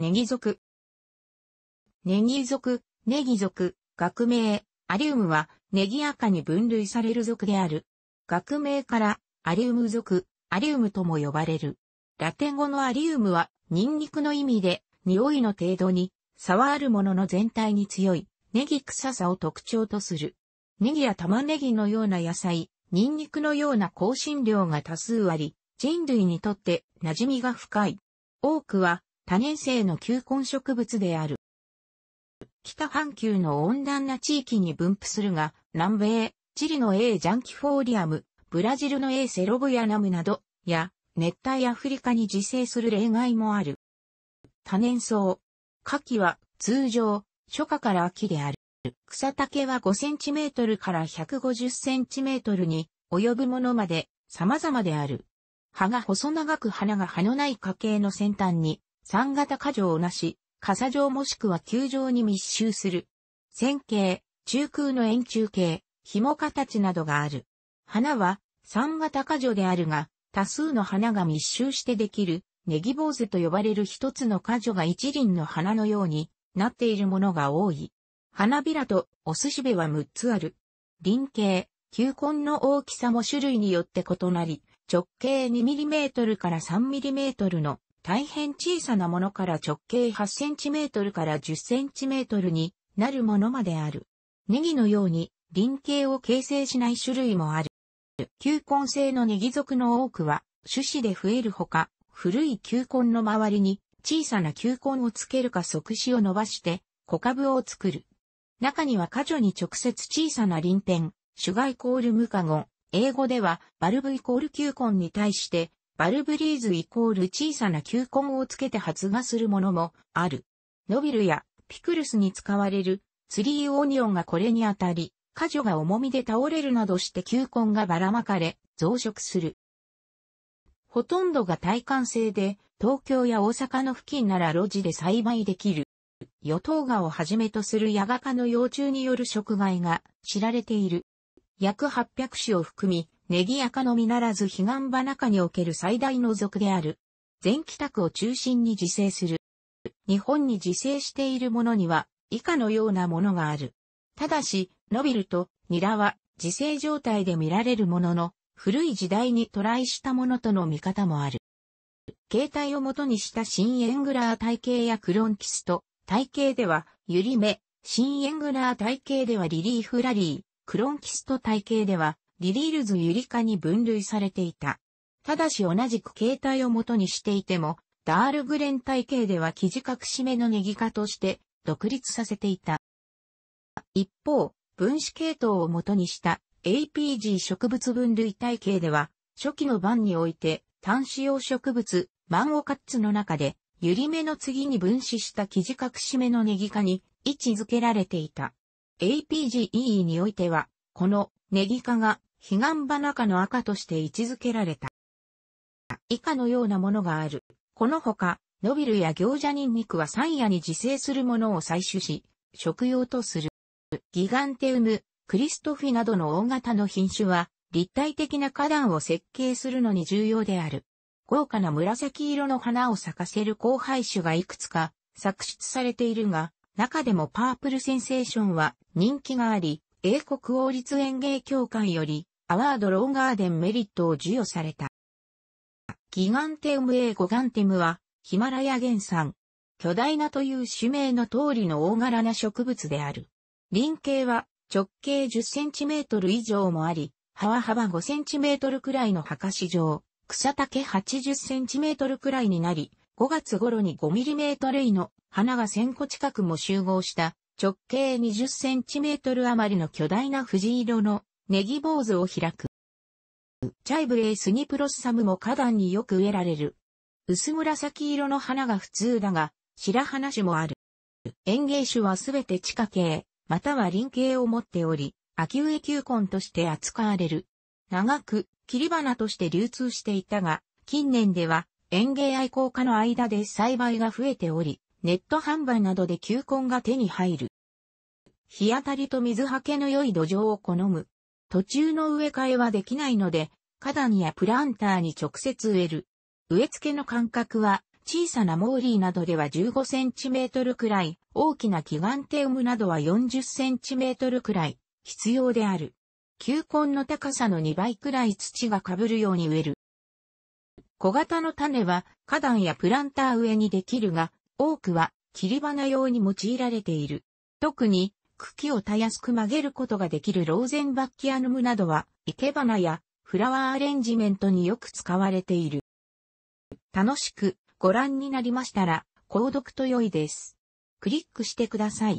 ネギ属。ネギ属、ネギ属、学名、アリウムはネギ赤に分類される属である。学名からアリウム属、アリウムとも呼ばれる。ラテン語のアリウムはニンニクの意味で匂いの程度に差はあるものの全体に強いネギ臭さを特徴とする。ネギや玉ねぎのような野菜、ニンニクのような香辛料が多数あり、人類にとって馴染みが深い。多くは多年生の球根植物である。北半球の温暖な地域に分布するが、南米、チリの A ジャンキフォーリアム、ブラジルの A セロブヤナムなど、や、熱帯アフリカに自生する例外もある。多年草。夏季は、通常、初夏から秋である。草丈は5センチメートルから150センチメートルに及ぶものまで様々である。葉が細長く花が葉のない花茎の先端に三型過剰なし、傘状もしくは球状に密集する。線形、中空の円柱形、紐形などがある。花は三型過剰であるが、多数の花が密集してできる、ネギ坊主と呼ばれる一つの果樹が一輪の花のようになっているものが多い。花びらとお寿司べは6つある。輪形、球根の大きさも種類によって異なり、直径2トルから3トルの大変小さなものから直径 8cm から 10cm になるものまである。ネギのように輪形を形成しない種類もある。球根性のネギ属の多くは種子で増えるほか、古い球根の周りに小さな球根をつけるか即死を伸ばして小株を作る。中には過剰に直接小さな輪片、主外イコールムカゴン、英語ではバルブイコール球根に対してバルブリーズイコール小さな球根をつけて発芽するものもある。ノビルやピクルスに使われるツリーオニオンがこれにあたり、果樹が重みで倒れるなどして球根がばらまかれ増殖する。ほとんどが耐寒性で、東京や大阪の付近なら路地で栽培できる。与党ガをはじめとするヤガ科の幼虫による食害が知られている。約800種を含み、ネギ赤のみならず彼岸場中における最大の属である。全帰宅を中心に自生する。日本に自生しているものには以下のようなものがある。ただし、ノビルとニラは自生状態で見られるものの、古い時代にトライしたものとの見方もある。形態を元にした新エングラー体系やクロンキスト体系では、ゆりめ、新エングラー体系ではリリーフラリー、クロンキスト体系では、リリールズユリカに分類されていた。ただし同じく形態を元にしていても、ダールグレン体系では生地隠し目のネギ科として独立させていた。一方、分子系統を元にした APG 植物分類体系では、初期の番において単子用植物、マンオカッツの中で、ユリ目の次に分子した生地隠し目のネギ科に位置づけられていた。APGE においては、このネギ科が彼岸花科の赤として位置づけられた。以下のようなものがある。このほか、ノビルや行者ニンニクは山野に自生するものを採取し、食用とする。ギガンテウム、クリストフィなどの大型の品種は、立体的な花壇を設計するのに重要である。豪華な紫色の花を咲かせる交配種がいくつか作出されているが、中でもパープルセンセーションは人気があり、英国王立園芸協会よりアワード・ローガーデンメリットを授与された。ギガンテウム A5 ガンテムは、ヒマラヤ原産。巨大なという種名の通りの大柄な植物である。輪径は直径10センチメートル以上もあり、葉は幅5センチメートルくらいの墓かし状、草丈80センチメートルくらいになり、5月頃に5ミリメートル以の花が1000個近くも集合した直径20センチメートル余りの巨大な藤色のネギ坊主を開く。チャイブレースにプロスサムも花壇によく植えられる。薄紫色の花が普通だが、白花種もある。園芸種はすべて地下系、または輪形を持っており、秋植え球根として扱われる。長く、切り花として流通していたが、近年では園芸愛好家の間で栽培が増えており、ネット販売などで球根が手に入る。日当たりと水はけの良い土壌を好む途中の植え替えはできないので、花壇やプランターに直接植える。植え付けの間隔は、小さなモーリーなどでは15センチメートルくらい、大きなキガンテウムなどは40センチメートルくらい、必要である。球根の高さの2倍くらい土が被るように植える。小型の種は花壇やプランター植えにできるが、多くは切り花用に用いられている。特に茎をたやすく曲げることができるローゼンバッキアヌムなどは、生け花やフラワーアレンジメントによく使われている。楽しくご覧になりましたら、購読と良いです。クリックしてください。